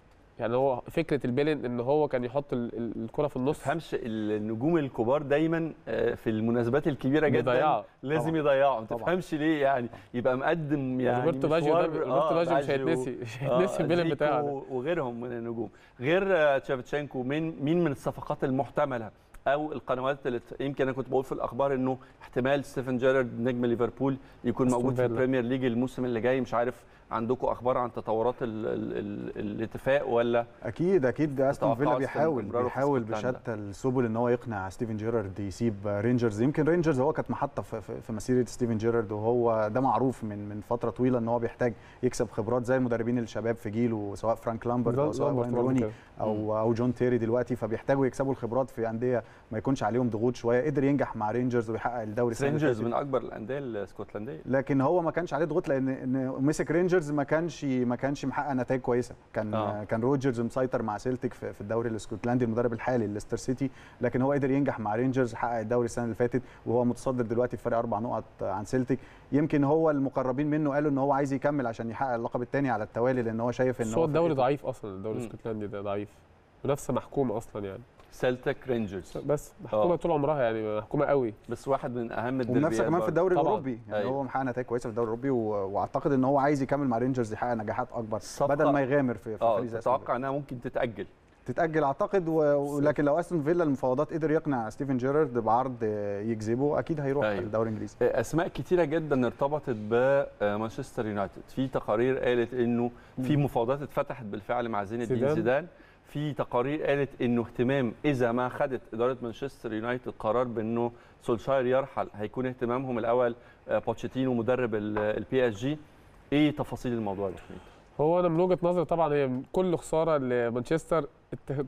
يعني هو فكره البيلن ان هو كان يحط الكره في النص ما تفهمش النجوم الكبار دايما آه، في المناسبات الكبيره جدا يضيعه. لازم يضيعوا ما تفهمش ليه يعني يبقى مقدم يعني, يعني آه، روبرتو باجيو آه، <laughs> ده روبرتو باجيو مش هيتنسي مش هيتنسي البيلن بتاعه وغيرهم من النجوم غير تشافتشينكو مين مين من الصفقات المحتمله او القنوات اللي يمكن انا كنت بقول في الاخبار انه احتمال ستيفن جيرارد نجم ليفربول يكون موجود في البريمير ليج الموسم اللي جاي مش عارف عندكم اخبار عن تطورات الـ الـ الاتفاق ولا اكيد اكيد استون فيلا بيحاول بيحاول بشتى السبل ان هو يقنع ستيفن جيرارد يسيب رينجرز يمكن رينجرز هو كانت محطه في مسيره ستيفن جيرارد وهو ده معروف من من فتره طويله ان هو بيحتاج يكسب خبرات زي المدربين الشباب في جيله سواء فرانك لامبرت او سواء واين روني او او جون تيري دلوقتي فبيحتاجوا يكسبوا الخبرات في انديه ما يكونش عليهم ضغوط شويه قدر ينجح مع رينجرز ويحقق الدوري رينجرز من اكبر الانديه الاسكتلنديه لكن هو ما كانش عليه ضغوط لان مسك رينجرز روجرز ما كانش ما كانش محقق نتائج كويسه كان آه. كان روجرز مسيطر مع سيلتيك في, الدوري الاسكتلندي المدرب الحالي ليستر سيتي لكن هو قدر ينجح مع رينجرز حقق الدوري السنه اللي فاتت وهو متصدر دلوقتي بفارق اربع نقط عن سيلتيك يمكن هو المقربين منه قالوا ان هو عايز يكمل عشان يحقق اللقب الثاني على التوالي لان هو شايف ان هو الدوري ضعيف اصلا الدوري الاسكتلندي ده ضعيف منافسه محكومه اصلا يعني سلتك رينجرز بس حكومه آه. طول عمرها يعني حكومه قوي بس واحد من اهم الدربيات ونفسه كمان في الدوري الاوروبي يعني أيوه. هو محقق نتائج كويسه في الدوري الاوروبي واعتقد ان هو عايز يكمل مع رينجرز يحقق نجاحات اكبر بدل ما يغامر في آه، فريق اتوقع انها ممكن تتاجل تتاجل اعتقد ولكن لو استون فيلا المفاوضات قدر يقنع ستيفن جيرارد بعرض يجذبه اكيد هيروح أيوه. الدوري الانجليزي آه، اسماء كتيره جدا ارتبطت بمانشستر يونايتد في تقارير قالت انه في مفاوضات اتفتحت بالفعل مع زين الدين زيدان في تقارير قالت انه اهتمام اذا ما خدت اداره مانشستر يونايتد قرار بانه سولشاير يرحل هيكون اهتمامهم الاول آه، بوتشيتينو مدرب البي اس جي ايه تفاصيل الموضوع ده هو انا من وجهه نظري طبعا هي كل خساره لمانشستر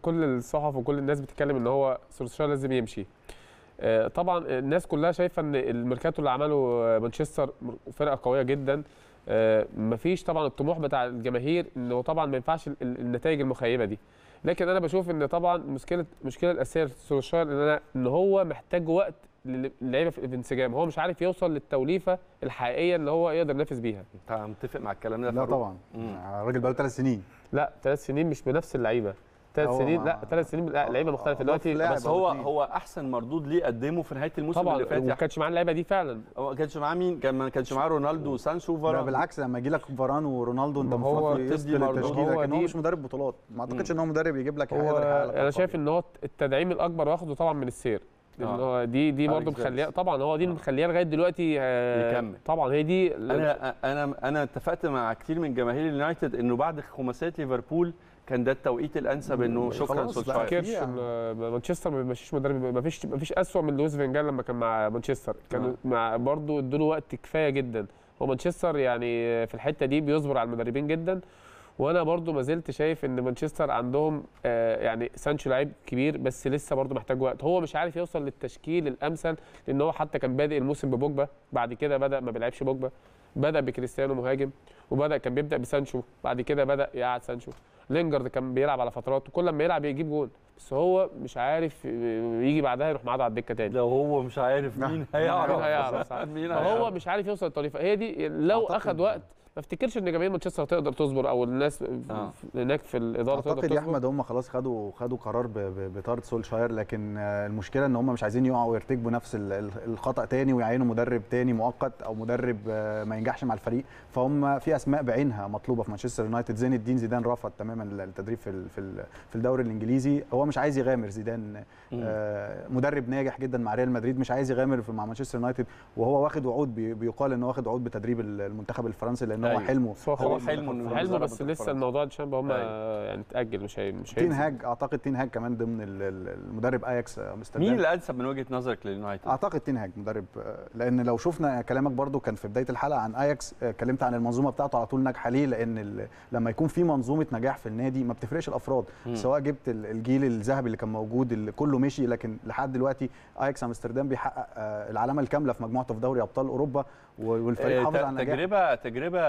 كل الصحف وكل الناس بتتكلم ان هو سولشاير لازم يمشي آه، طبعا الناس كلها شايفه ان الميركاتو اللي عمله مانشستر فرقه قويه جدا آه، مفيش طبعا الطموح بتاع الجماهير انه طبعا ما ينفعش النتائج المخيبه دي لكن انا بشوف ان طبعا مشكله المشكله الاساسيه لسولشاير ان انا ان هو محتاج وقت للعيبه في انسجام هو مش عارف يوصل للتوليفه الحقيقيه اللي هو يقدر ينافس بيها انت متفق مع الكلام ده لا طبعا الراجل بقاله ثلاث سنين لا ثلاث سنين مش بنفس اللعيبه ثلاث سنين لا ثلاث سنين لعيبه مختلفه دلوقتي بس هو هو احسن مردود ليه قدمه في نهايه الموسم اللي فات ما يعني. كانش معاه اللعيبه دي فعلا هو ما كانش معاه مين كان ما كانش معاه رونالدو وسانشو وفاران بالعكس لما يجي لك فاران ورونالدو انت المفروض تدي التشكيله لكن هو مش مدرب بطولات ما اعتقدش ان هو مدرب يجيب لك هو انا شايف ان هو التدعيم الاكبر واخده طبعا من السير آه. دي دي برضه مخليها طبعا هو دي اللي آه. مخليها لغايه دلوقتي آه، يكمل طبعا هي دي انا انا انا اتفقت مع كتير من جماهير اليونايتد انه بعد خماسيه ليفربول كان ده التوقيت الانسب انه شكرا سولشاير يعني. مانشستر ما فيش مدرب ما فيش ما فيش اسوء من لويس فينجال لما كان مع مانشستر كانوا آه. مع برضه ادوا له وقت كفايه جدا ومانشستر يعني في الحته دي بيصبر على المدربين جدا وانا برضو ما زلت شايف ان مانشستر عندهم آه يعني سانشو لعيب كبير بس لسه برضو محتاج وقت هو مش عارف يوصل للتشكيل الامثل لان هو حتى كان بادئ الموسم ببوجبا بعد كده بدا ما بيلعبش بوجبا بدا بكريستيانو مهاجم وبدا كان بيبدا بسانشو بعد كده بدا يقعد سانشو لينجارد كان بيلعب على فترات وكل ما يلعب يجيب جول بس هو مش عارف يجي بعدها يروح معاد على الدكه تاني لو هو مش عارف مين هيعرف <laughs> مين هيعرف <laughs> هو مش عارف يوصل للطريقه هي دي لو اخد وقت ما افتكرش ان جماهير مانشستر هتقدر تصبر او الناس آه. هناك في الاداره تقدر تصبر اعتقد يا احمد هم خلاص خدوا خدوا قرار بطارد سولشاير لكن المشكله ان هم مش عايزين يقعوا ويرتكبوا نفس الخطا تاني ويعينوا مدرب تاني مؤقت او مدرب ما ينجحش مع الفريق فهم في اسماء بعينها مطلوبه في مانشستر يونايتد زين الدين زيدان رفض تماما التدريب في في الدوري الانجليزي هو مش عايز يغامر زيدان آه، مدرب ناجح جدا مع ريال مدريد مش عايز يغامر مع مانشستر يونايتد وهو واخد وعود بيقال ان هو واخد وعود بتدريب المنتخب الفرنسي لان ان هو أيوه. حلمه هو حلمه حلمه بس لسه الموضوع شامبا هم أيوه. يعني اتاجل مش هي مش تين هاج اعتقد تين هاج كمان ضمن المدرب اياكس امستردام آه، مين الانسب من وجهه نظرك لليونايتد؟ اعتقد تين هاج مدرب آه، لان لو شفنا كلامك برده كان في بدايه الحلقه عن اياكس آه، اتكلمت عن المنظومه بتاعته على طول ناجحه ليه؟ لان لما يكون في منظومه نجاح في النادي ما بتفرقش الافراد م. سواء جبت الجيل الذهبي اللي كان موجود اللي كله مشي لكن لحد دلوقتي اياكس امستردام بيحقق العلامه الكامله في مجموعته في دوري ابطال اوروبا والفريق آه، حافظ على نجاح تجربه تجربه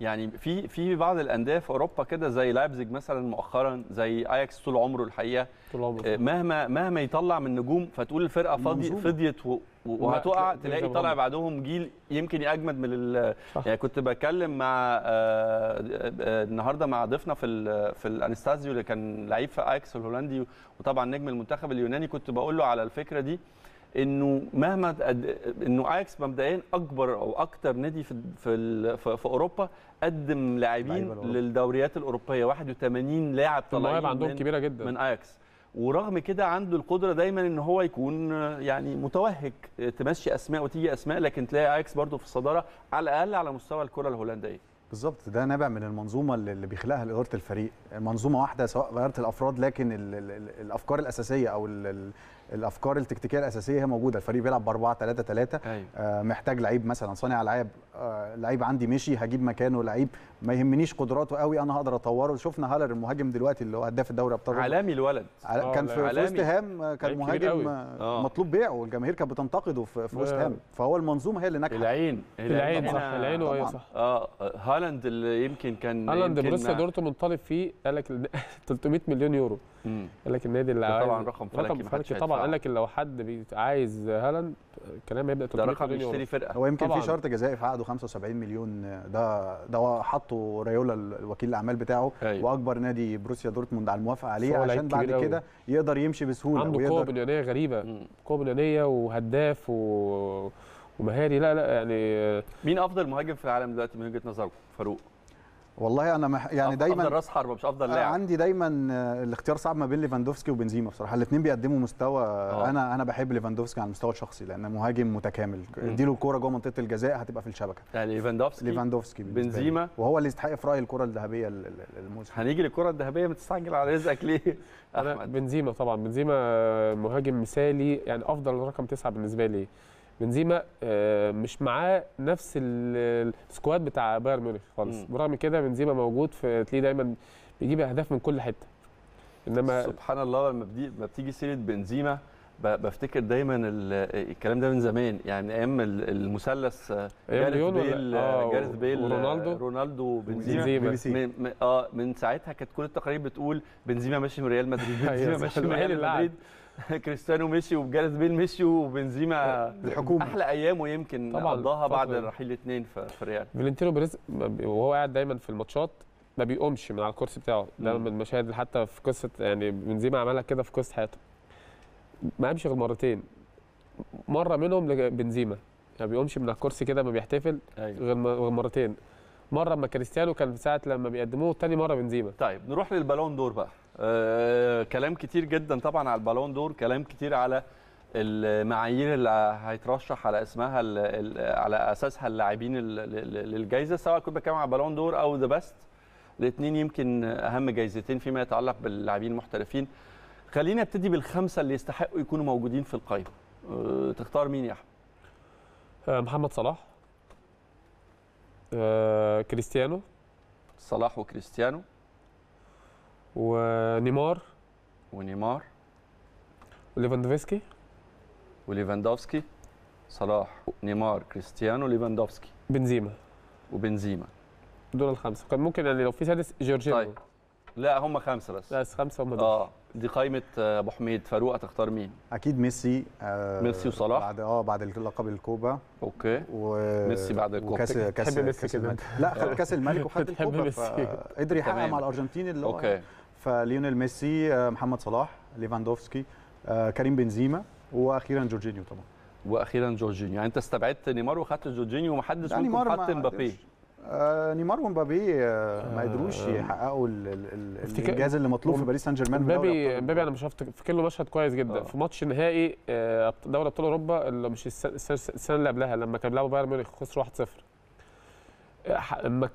يعني في في بعض الانديه في اوروبا كده زي لايبزيج مثلا مؤخرا زي اياكس طول عمره الحقيقه طول عمره آه، مهما مهما يطلع من نجوم فتقول الفرقه فضي فضيت وهتقع تلاقي طالع بعدهم جيل يمكن اجمد من يعني كنت بتكلم مع آه، النهارده مع ضيفنا في في الانستازيو اللي كان لعيب في اياكس الهولندي وطبعا نجم المنتخب اليوناني كنت بقول له على الفكره دي انه مهما انه اياكس مبدئيا اكبر او اكتر نادي في في في اوروبا قدم لاعبين للدوريات الاوروبيه 81 لاعب طالعين عندهم كبيره جدا من اياكس ورغم كده عنده القدره دايما ان هو يكون يعني متوهج تمشي اسماء وتيجي اسماء لكن تلاقي اياكس برده في الصداره على الاقل على مستوى الكره الهولنديه بالظبط ده نابع من المنظومه اللي بيخلقها اداره الفريق منظومه واحده سواء غيرت الافراد لكن الـ الـ الافكار الاساسيه او الافكار التكتيكيه الاساسيه هي موجوده الفريق بيلعب ب 4 3 3 محتاج لعيب مثلا صانع العاب آه، لعيب عندي مشي هجيب مكانه لعيب ما يهمنيش قدراته قوي انا هقدر اطوره شفنا هالر المهاجم دلوقتي اللي هو هداف الدوري ابطال عالمي الولد كان آه، في وست هام آه، كان مهاجم مطلوب بيعه والجماهير كانت بتنتقده في, وست هام فهو المنظومه هي اللي ناجحه العين العين صح العين صح اه هالاند اللي يمكن كان هالاند بروسيا دورتموند طالب فيه قال لك 300 <laughs> مليون يورو قال لك النادي اللي طبعا رقم فلكي طبعا طبعا قال لك لو حد عايز هالاند الكلام هيبدا 300 مليون رقم يشتري فرقه هو يمكن في شرط جزائي في عقده 75 مليون ده ده حطه ريولا الوكيل الاعمال بتاعه أيوة. واكبر نادي بروسيا دورتموند على الموافقه عليه عشان بعد كده يقدر يمشي بسهوله عنده ويقدر... قوه بليونيه غريبه قوه بليونيه وهداف و... ومهاري لا لا يعني مين افضل مهاجم في العالم دلوقتي من وجهه نظرك فاروق والله انا مح... يعني دايما افضل راس حربه مش افضل لاعب عندي دايما الاختيار صعب ما بين ليفاندوفسكي وبنزيما بصراحه الاثنين بيقدموا مستوى أوه. انا انا بحب ليفاندوفسكي على المستوى الشخصي لان مهاجم متكامل اديله الكوره جوه منطقه الجزاء هتبقى في الشبكه يعني ليفاندوفسكي ليفاندوفسكي بنزيما وهو اللي يستحق في رايي الكره الذهبيه الموسم هنيجي للكره الذهبيه متستعجل على رزقك ليه <laughs> انا بنزيما طبعا بنزيما مهاجم مثالي يعني افضل رقم تسعه بالنسبه لي بنزيما آه، مش معاه نفس السكواد بتاع بايرن ميونخ خالص برغم كده بنزيما موجود فتلاقيه دايما بيجيب اهداف من كل حته انما سبحان الله لما بتيجي سيره بنزيما بفتكر دايما الكلام ده من زمان يعني ايام المثلث آه، آه، جاريث بيل جاريث بيل رونالدو رونالدو بنزيما اه من ساعتها كانت كل التقارير بتقول بنزيما ماشي من ريال مدريد <laughs> أيوة، بنزيما ماشي <laughs> من ريال مدريد <laughs> كريستيانو مشي وجارس بيل مشي وبنزيما آه، الحكومه احلى ايامه يمكن قضاها بعد يعني. رحيل الاثنين في الريال فالنتينو بيريز وهو قاعد دايما في الماتشات ما بيقومش من على الكرسي بتاعه ده من المشاهد اللي حتى في قصه يعني بنزيما عملها كده في قصه حياته ما قامش غير مرتين مره منهم لبنزيما ما يعني بيقومش من على الكرسي كده ما بيحتفل أيوه. غير مرتين مره اما كريستيانو كان في ساعه لما بيقدموه تاني مره بنزيما طيب نروح للبالون دور بقى آه، كلام كتير جدا طبعا على البالون دور كلام كتير على المعايير اللي هيترشح على اسمها على اساسها اللاعبين للجائزه سواء كنت بتكلم على بالون دور او ذا بيست الاثنين يمكن اهم جائزتين فيما يتعلق باللاعبين المحترفين خليني ابتدي بالخمسه اللي يستحقوا يكونوا موجودين في القائمه آه، تختار مين يا احمد آه، محمد صلاح كريستيانو صلاح وكريستيانو ونيمار ونيمار وليفاندوفسكي وليفاندوفسكي صلاح نيمار كريستيانو ليفاندوفسكي بنزيما وبنزيما دول الخمسه كان ممكن يعني لو في سادس جورجينو طيب لا هم خمسه بس بس خمسه هم دول اه دي قائمه آه، ابو حميد فاروق هتختار مين اكيد ميسي آه ميسي وصلاح بعد اه بعد لقب الكوبا اوكي و... ميسي بعد الكوبا وكاس كاس, كاس لا خد كاس الملك وخد <laughs> الكوبا قدر يحقق مع الارجنتين اللي هو اوكي فليونيل ميسي آه، محمد صلاح ليفاندوفسكي آه، كريم بنزيما واخيرا جورجينيو طبعا واخيرا جورجينيو يعني انت استبعدت نيمار وخدت جورجينيو ومحدش ممكن حط مبابي نيمار ومبابي آه، ما قدروش يحققوا الانجاز اللي مطلوب في باريس سان جيرمان مبابي مبابي انا مش في له مشهد كويس جدا آه. في ماتش نهائي دوري ابطال اوروبا اللي مش السنه اللي قبلها لما كان بيلعبوا بايرن ميونخ خسروا 1-0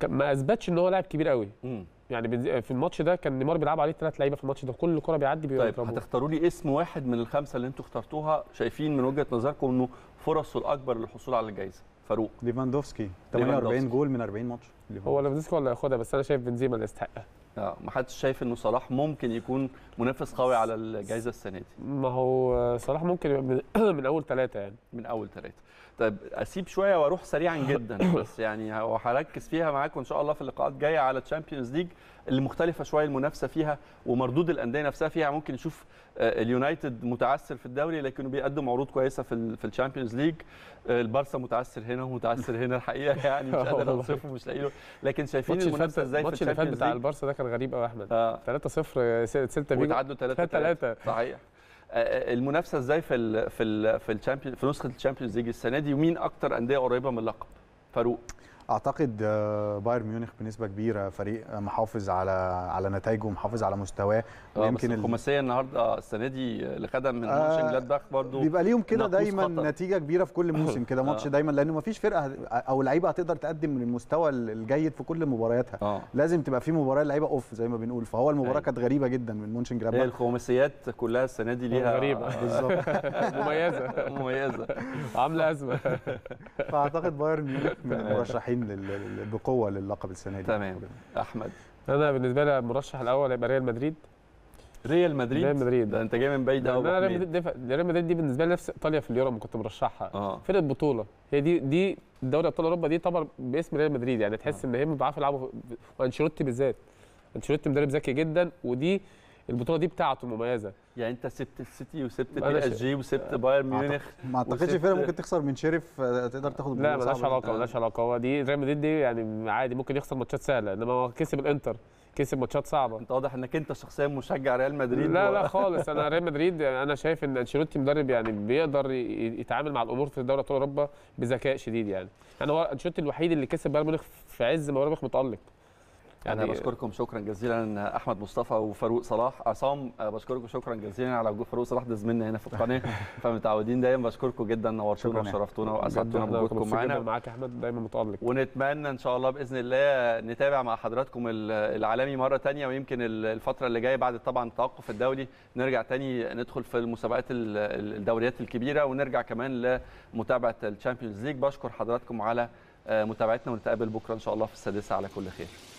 ما اثبتش ان هو لاعب كبير قوي م. يعني في الماتش ده كان نيمار بيلعب عليه ثلاث لعيبه في الماتش ده كل كره بيعدي بيضربه طيب هتختاروا لي اسم واحد من الخمسه اللي انتوا اخترتوها شايفين من وجهه نظركم انه فرصه الاكبر للحصول على الجائزه فاروق ليفاندوفسكي 48 جول من 40 ماتش هو ليفاندوفسكي ولا هياخدها بس انا شايف بنزيما اللي يستحقها آه، ما حدش شايف انه صلاح ممكن يكون منافس قوي على الجائزه السنه دي ما هو صلاح ممكن يبقى من <clears throat> اول ثلاثه يعني من اول ثلاثه طيب اسيب شويه واروح سريعا جدا بس يعني هركز فيها معاكم ان شاء الله في اللقاءات الجايه على تشامبيونز ليج اللي مختلفه شويه المنافسه فيها ومردود الانديه نفسها فيها ممكن نشوف آه، اليونايتد متعثر في الدوري لكنه بيقدم عروض كويسه في في الشامبيونز ليج آه، البارسا متعثر هنا ومتعثر هنا الحقيقه <laughs> يعني مش قادر <laughs> اوصفه مش لاقي له لكن شايفين المنافسه ازاي في الماتش اللي فات بتاع البارسا ده كان غريب قوي يا احمد 3 0 سيلتا فيجو وتعادلوا 3 3 صحيح آه، المنافسه ازاي في الـ في الـ في الشامبيون في نسخه الشامبيونز ليج السنه دي ومين اكتر انديه قريبه من اللقب فاروق اعتقد آه، بايرن ميونخ بنسبه كبيره فريق آه، محافظ على على نتائجه ومحافظ على مستواه آه، ويمكن الخماسيه النهارده السنه دي اللي خدها من آه جلاد جلادباخ برضه بيبقى ليهم كده دايما خطر. نتيجه كبيره في كل <laughs> موسم كده ماتش آه. دايما لانه ما فيش فرقه او لعيبه هتقدر تقدم من المستوى الجيد في كل مبارياتها آه. لازم تبقى في مباراه لعيبه اوف زي ما بنقول فهو المباراه أيوة. كانت غريبه جدا من مونشن جلادباخ الخماسيات كلها السنه دي ليها غريبه بالظبط <laughs> مميزه مميزه عامله ازمه فاعتقد بايرن ميونخ من أيوة. المرشحين بقوه للقب السنه دي تمام احمد انا بالنسبه لي المرشح الاول هيبقى ريال مدريد ريال مدريد ريال مدريد ده انت جاي من بعيد قوي ريال مدريد ريال مدريد دي بالنسبه لي نفس ايطاليا في اليورو كنت مرشحها آه. فرقه بطوله هي دي دي دوري ابطال اوروبا دي طبعا باسم ريال مدريد يعني تحس آه. ان هم بيعرفوا يلعبوا وانشيلوتي بالذات انشيلوتي مدرب ذكي جدا ودي البطوله دي بتاعته مميزه يعني انت سبت السيتي وسبت بي اس جي وسبت آه. بايرن ميونخ ما اعتقدش فرقه ممكن تخسر من شريف آه، تقدر تاخد لا ملهاش علاقه ملهاش علاقه هو دي ريال مدريد دي يعني عادي ممكن يخسر ماتشات سهله انما هو كسب الانتر كسب ماتشات صعبه انت واضح انك انت شخصيا مشجع ريال مدريد لا لا <laughs> خالص انا ريال مدريد يعني انا شايف ان انشيلوتي مدرب يعني بيقدر يتعامل مع الامور في دوري ابطال اوروبا بذكاء شديد يعني يعني هو انشيلوتي الوحيد اللي كسب بايرن ميونخ في عز ما بايرن ميونخ متالق يعني انا بشكركم شكرا جزيلا احمد مصطفى وفاروق صلاح عصام بشكركم شكرا جزيلا على وجود فاروق صلاح ده زميلنا هنا في القناه <laughs> فمتعودين دايما بشكركم جدا نورتونا يعني. وشرفتونا واسعدتونا بوجودكم معانا معاك احمد دايما متالق ونتمنى ان شاء الله باذن الله نتابع مع حضراتكم العالمي مره ثانيه ويمكن الفتره اللي جايه بعد طبعا التوقف الدولي نرجع ثاني ندخل في المسابقات الدوريات الكبيره ونرجع كمان لمتابعه الشامبيونز ليج بشكر حضراتكم على آه، متابعتنا ونتقابل بكره ان شاء الله في السادسه على كل خير